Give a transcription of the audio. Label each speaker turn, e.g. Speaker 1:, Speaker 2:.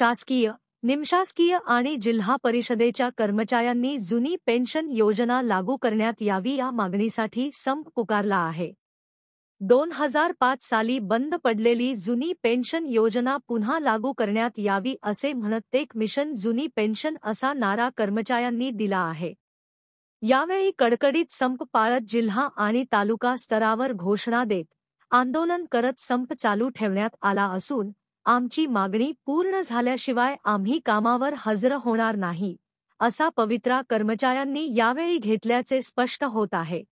Speaker 1: शासकीय निमशासकीय आणि जिल्हा परिषदेच्या कर्मचाऱ्यांनी जुनी पेन्शन योजना लागू करण्यात यावी या मागणीसाठी संप पुकारला आहे दोन हजार पाच साली बंद पडलेली जुनी पेन्शन योजना पुन्हा लागू करण्यात यावी असे म्हणत एक मिशन जुनी पेन्शन असा नारा कर्मचाऱ्यांनी दिला आहे यावेळी कडकडीत संप पाळत जिल्हा आणि तालुका स्तरावर घोषणा देत आंदोलन करत संप चालू ठेवण्यात आला असून आमची मागणी पूर्ण झाल्याशिवाय आम्ही कामावर हजर होणार नाही असा पवित्रा कर्मचाऱ्यांनी यावेळी घेतल्याचे स्पष्ट होत आहे